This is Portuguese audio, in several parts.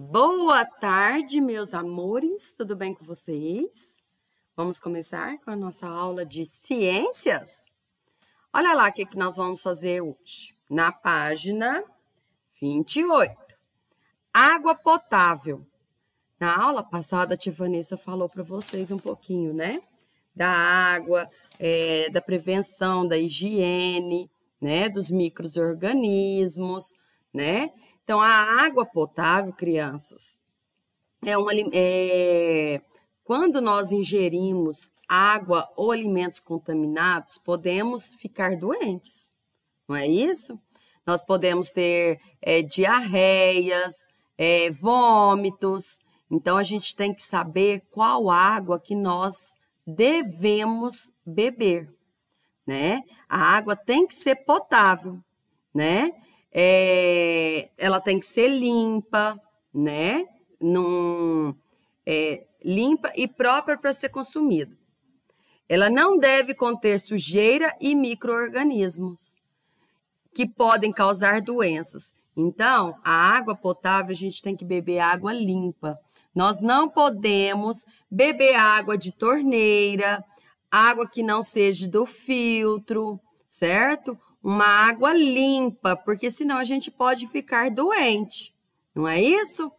Boa tarde, meus amores, tudo bem com vocês? Vamos começar com a nossa aula de ciências? Olha lá o que, que nós vamos fazer hoje. Na página 28, água potável. Na aula passada, a tia Vanessa falou para vocês um pouquinho, né? Da água, é, da prevenção, da higiene, né? Dos micro-organismos né? Então, a água potável, crianças, é um é, quando nós ingerimos água ou alimentos contaminados, podemos ficar doentes, não é isso? Nós podemos ter é, diarreias, é, vômitos. Então, a gente tem que saber qual água que nós devemos beber, né? A água tem que ser potável, né? é, ela tem que ser limpa, né? Num, é, limpa e própria para ser consumida. Ela não deve conter sujeira e micro-organismos que podem causar doenças. Então, a água potável, a gente tem que beber água limpa. Nós não podemos beber água de torneira, água que não seja do filtro, certo? uma água limpa, porque senão a gente pode ficar doente, não é isso?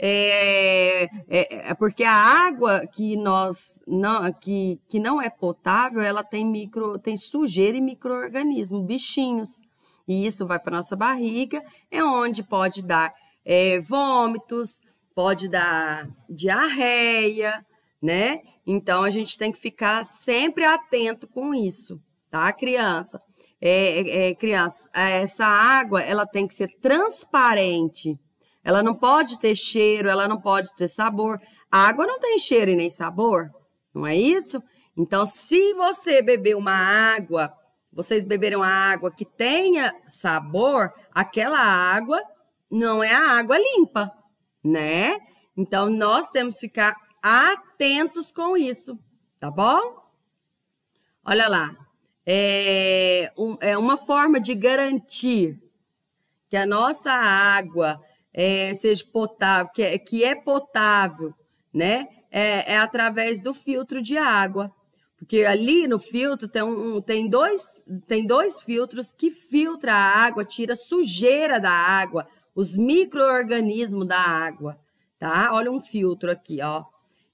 É, é, é porque a água que nós não que, que não é potável ela tem micro tem sujeira e microorganismo bichinhos e isso vai para nossa barriga é onde pode dar é, vômitos pode dar diarreia né então a gente tem que ficar sempre atento com isso tá criança é, é, é, criança, essa água ela tem que ser transparente. Ela não pode ter cheiro, ela não pode ter sabor. A água não tem cheiro e nem sabor, não é isso? Então, se você beber uma água, vocês beberam a água que tenha sabor, aquela água não é a água limpa, né? Então, nós temos que ficar atentos com isso, tá bom? Olha lá, é, um, é uma forma de garantir que a nossa água é, seja potável, que é, que é potável, né? É, é, através do filtro de água. Porque ali no filtro tem, um, tem, dois, tem dois filtros que filtra a água, tira sujeira da água, os micro-organismos da água, tá? Olha um filtro aqui, ó.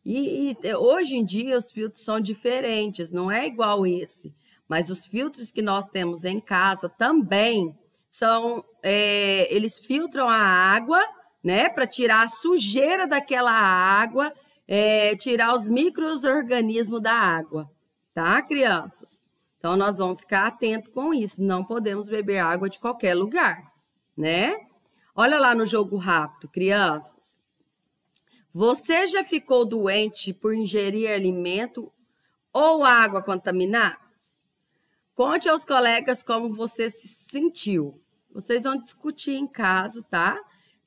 E, e hoje em dia os filtros são diferentes, não é igual esse. Mas os filtros que nós temos em casa também são, é, eles filtram a água, né, para tirar a sujeira daquela água, é, tirar os microorganismos da água, tá, crianças? Então nós vamos ficar atento com isso. Não podemos beber água de qualquer lugar, né? Olha lá no jogo rápido, crianças. Você já ficou doente por ingerir alimento ou água contaminada? Conte aos colegas como você se sentiu. Vocês vão discutir em casa, tá?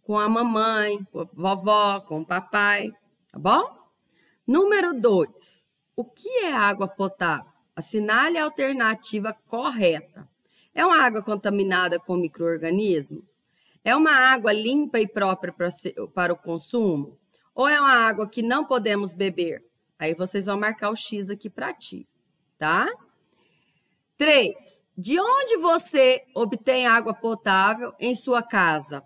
Com a mamãe, com a vovó, com o papai, tá bom? Número 2. O que é água potável? Assinale a alternativa correta. É uma água contaminada com micro-organismos? É uma água limpa e própria para o consumo? Ou é uma água que não podemos beber? Aí vocês vão marcar o X aqui para ti, tá? Três, de onde você obtém água potável em sua casa?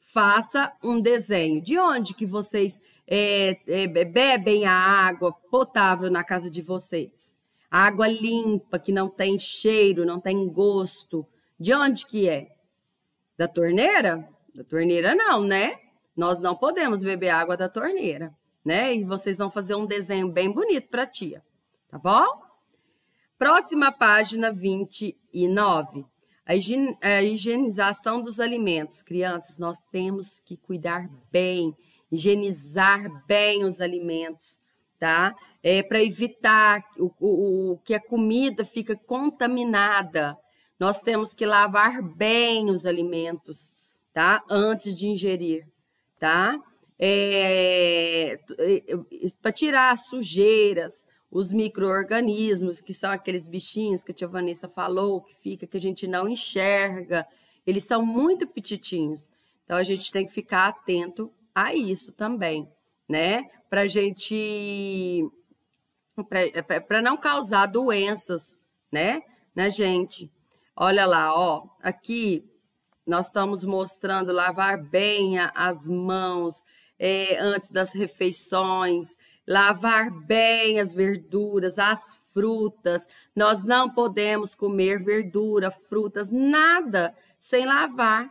Faça um desenho. De onde que vocês é, é, bebem a água potável na casa de vocês? água limpa, que não tem cheiro, não tem gosto. De onde que é? Da torneira? Da torneira não, né? Nós não podemos beber água da torneira, né? E vocês vão fazer um desenho bem bonito para a tia, tá bom? Próxima página 29. A, é, a higienização dos alimentos. Crianças, nós temos que cuidar bem, higienizar bem os alimentos, tá? É, Para evitar o, o, o que a comida fica contaminada. Nós temos que lavar bem os alimentos, tá? Antes de ingerir, tá? É, é, é Para tirar sujeiras, os micro-organismos, que são aqueles bichinhos que a tia Vanessa falou, que fica, que a gente não enxerga, eles são muito petitinhos. Então, a gente tem que ficar atento a isso também, né? Para gente. para é, não causar doenças, né? Na né, gente. Olha lá, ó, aqui nós estamos mostrando lavar bem as mãos é, antes das refeições, lavar bem as verduras, as frutas. Nós não podemos comer verdura, frutas, nada sem lavar,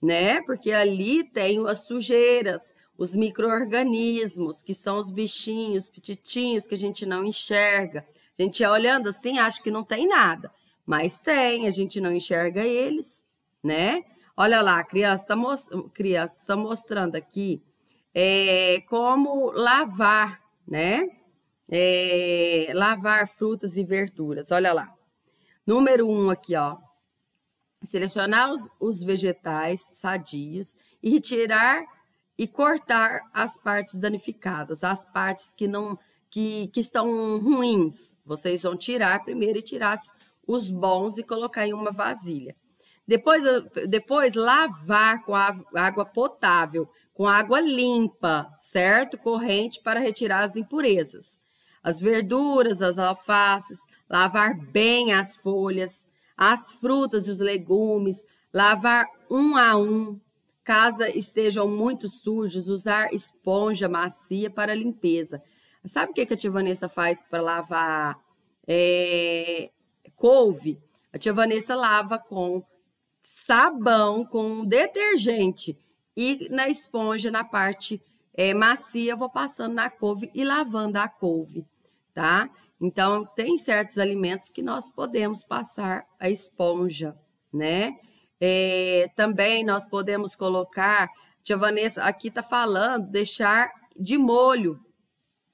né? Porque ali tem as sujeiras, os micro-organismos, que são os bichinhos, petitinhos que a gente não enxerga. A gente é olhando assim, acha que não tem nada, mas tem, a gente não enxerga eles, né? Olha lá, a criança está criança tá mostrando aqui é, como lavar né? É, lavar frutas e verduras. Olha lá. Número um aqui, ó. Selecionar os, os vegetais sadios e retirar e cortar as partes danificadas, as partes que não que, que estão ruins. Vocês vão tirar primeiro e tirar os bons e colocar em uma vasilha. Depois, depois lavar com água potável, com água limpa, certo? Corrente para retirar as impurezas. As verduras, as alfaces, lavar bem as folhas, as frutas e os legumes, lavar um a um. Caso estejam muito sujos, usar esponja macia para limpeza. Sabe o que a tia Vanessa faz para lavar é, couve? A tia Vanessa lava com sabão com detergente e na esponja, na parte é, macia, eu vou passando na couve e lavando a couve, tá? Então, tem certos alimentos que nós podemos passar a esponja, né? É, também nós podemos colocar, tia Vanessa aqui tá falando, deixar de molho,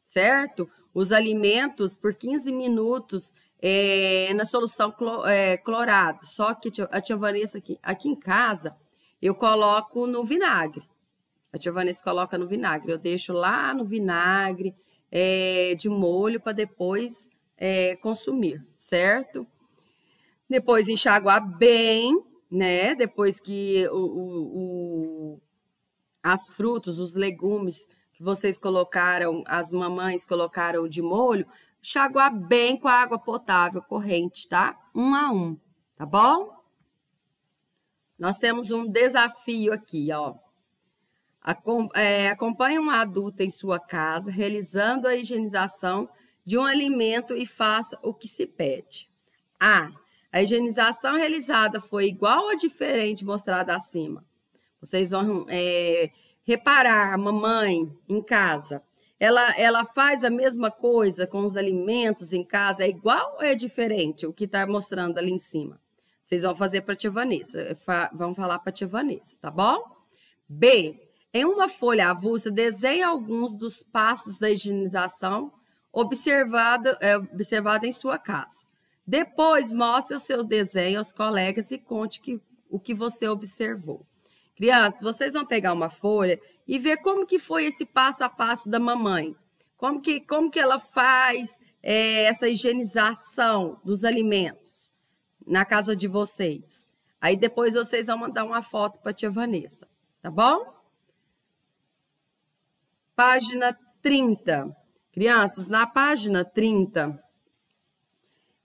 certo? Os alimentos por 15 minutos é, na solução clor, é, clorada. Só que a tia Vanessa aqui, aqui em casa, eu coloco no vinagre. A tia Vanessa coloca no vinagre. Eu deixo lá no vinagre é, de molho para depois é, consumir, certo? Depois enxaguar bem, né? Depois que o, o, o as frutas, os legumes que vocês colocaram, as mamães colocaram de molho, chaguar bem com a água potável corrente, tá? Um a um, tá bom? Nós temos um desafio aqui, ó. É, acompanhe um adulto em sua casa, realizando a higienização de um alimento e faça o que se pede. A. A higienização realizada foi igual ou diferente mostrada acima? Vocês vão é, reparar a mamãe em casa, ela, ela faz a mesma coisa com os alimentos em casa? É igual ou é diferente o que está mostrando ali em cima? Vocês vão fazer para a tia Vanessa, eh, fa vão falar para a tia Vanessa, tá bom? B. Em uma folha avulsa, desenhe alguns dos passos da higienização observado, é, observado em sua casa. Depois, mostre o seu desenho aos colegas e conte que, o que você observou. Crianças, vocês vão pegar uma folha e ver como que foi esse passo a passo da mamãe. Como que, como que ela faz é, essa higienização dos alimentos na casa de vocês. Aí depois vocês vão mandar uma foto para a tia Vanessa, tá bom? Página 30. Crianças, na página 30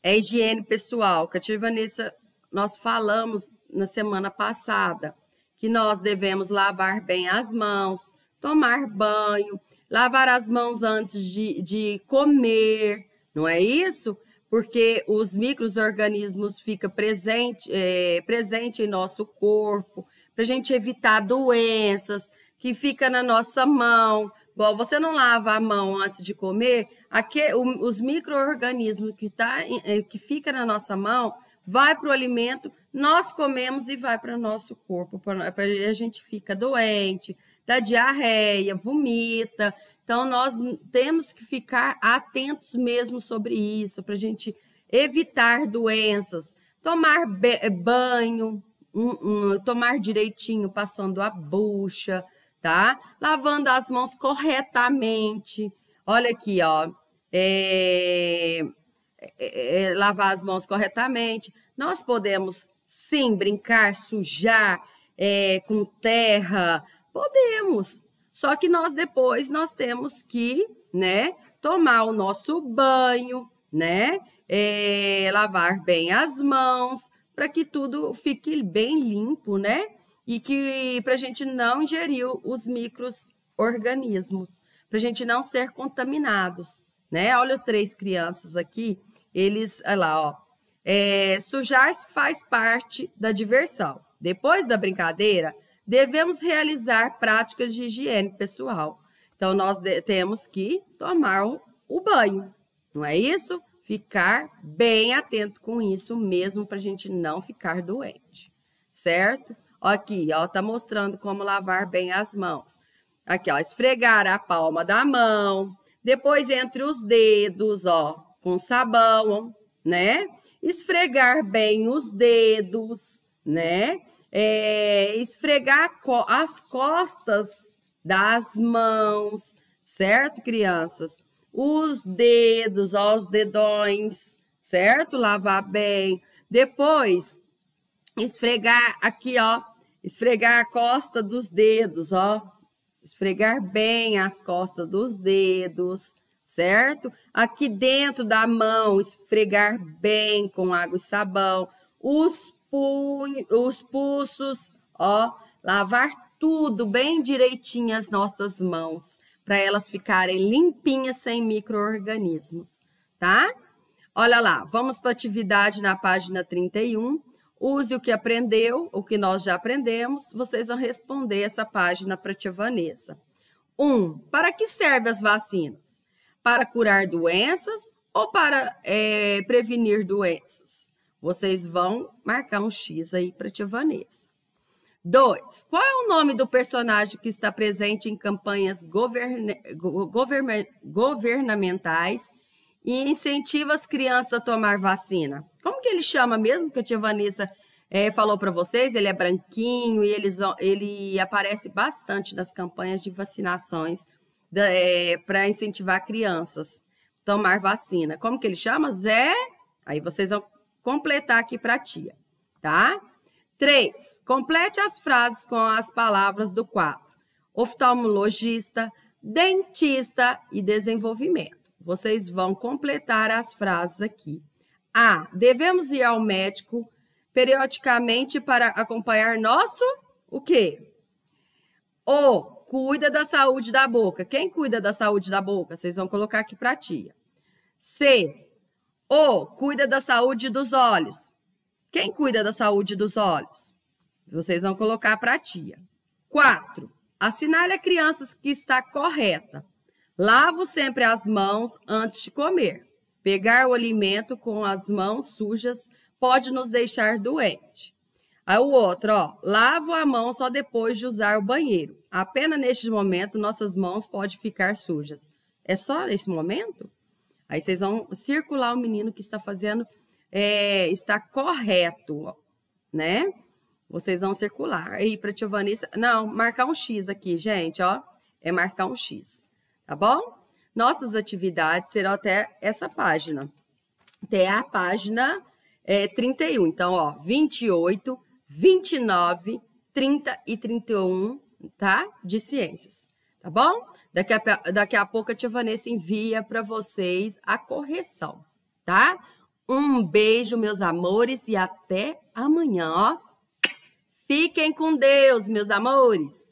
é higiene pessoal, que a tia Vanessa, nós falamos na semana passada que nós devemos lavar bem as mãos, tomar banho, lavar as mãos antes de, de comer, não é isso? Porque os micro-organismos ficam presentes é, presente em nosso corpo, para a gente evitar doenças que fica na nossa mão. Bom, você não lava a mão antes de comer, aqui, os micro-organismos que, tá, é, que fica na nossa mão vai para o alimento, nós comemos e vai para o nosso corpo. Pra, a gente fica doente, dá tá diarreia, vomita. Então, nós temos que ficar atentos mesmo sobre isso, para a gente evitar doenças, tomar eh, banho, um, um, tomar direitinho, passando a bucha, tá? Lavando as mãos corretamente. Olha aqui, ó. É é, é, é, lavar as mãos corretamente. Nós podemos, sim, brincar, sujar é, com terra. Podemos. Só que nós depois nós temos que, né, tomar o nosso banho, né, é, lavar bem as mãos, para que tudo fique bem limpo, né? E que para a gente não ingerir os microorganismos, para a gente não ser contaminados, né? Olha três crianças aqui eles, olha lá, ó. É, sujar-se faz parte da diversão. Depois da brincadeira, devemos realizar práticas de higiene pessoal. Então, nós temos que tomar um, o banho, não é isso? Ficar bem atento com isso mesmo para a gente não ficar doente, certo? Aqui, ó, tá mostrando como lavar bem as mãos. Aqui, ó, esfregar a palma da mão, depois entre os dedos, ó, com sabão, né? Esfregar bem os dedos, né? É, esfregar co as costas das mãos, certo, crianças? Os dedos, ó, os dedões, certo? Lavar bem. Depois, esfregar aqui, ó, esfregar a costa dos dedos, ó. Esfregar bem as costas dos dedos, certo? Aqui dentro da mão, esfregar bem com água e sabão. Os punhos, os pulsos, ó, lavar tudo bem direitinho as nossas mãos, para elas ficarem limpinhas sem microorganismos, tá? Olha lá, vamos para atividade na página 31. Use o que aprendeu, o que nós já aprendemos. Vocês vão responder essa página para a tia Vanessa. 1. Um, para que servem as vacinas? para curar doenças ou para é, prevenir doenças? Vocês vão marcar um X aí para tia Vanessa. Dois, qual é o nome do personagem que está presente em campanhas governamentais e incentiva as crianças a tomar vacina? Como que ele chama mesmo? Que a tia Vanessa é, falou para vocês, ele é branquinho e ele aparece bastante nas campanhas de vacinações é, para incentivar crianças a tomar vacina. Como que ele chama? Zé. Aí vocês vão completar aqui para a tia, tá? Três. Complete as frases com as palavras do quadro. Oftalmologista, dentista e desenvolvimento. Vocês vão completar as frases aqui. A. Devemos ir ao médico periodicamente para acompanhar nosso o quê? O cuida da saúde da boca. Quem cuida da saúde da boca? Vocês vão colocar aqui para a tia. C, O, cuida da saúde dos olhos. Quem cuida da saúde dos olhos? Vocês vão colocar para a tia. 4. Assinale a crianças que está correta. Lavo sempre as mãos antes de comer. Pegar o alimento com as mãos sujas pode nos deixar doente. Aí o outro, ó, lavo a mão só depois de usar o banheiro. Apenas neste momento nossas mãos podem ficar sujas. É só nesse momento? Aí vocês vão circular o menino que está fazendo, é, está correto, né? Vocês vão circular. Aí para tia Vanessa, não, marcar um X aqui, gente, ó, é marcar um X, tá bom? Nossas atividades serão até essa página, até a página é, 31. Então, ó, 28, 29, 30 e 31, tá? De ciências, tá bom? Daqui a, daqui a pouco a tia Vanessa envia para vocês a correção, tá? Um beijo, meus amores, e até amanhã, ó. Fiquem com Deus, meus amores!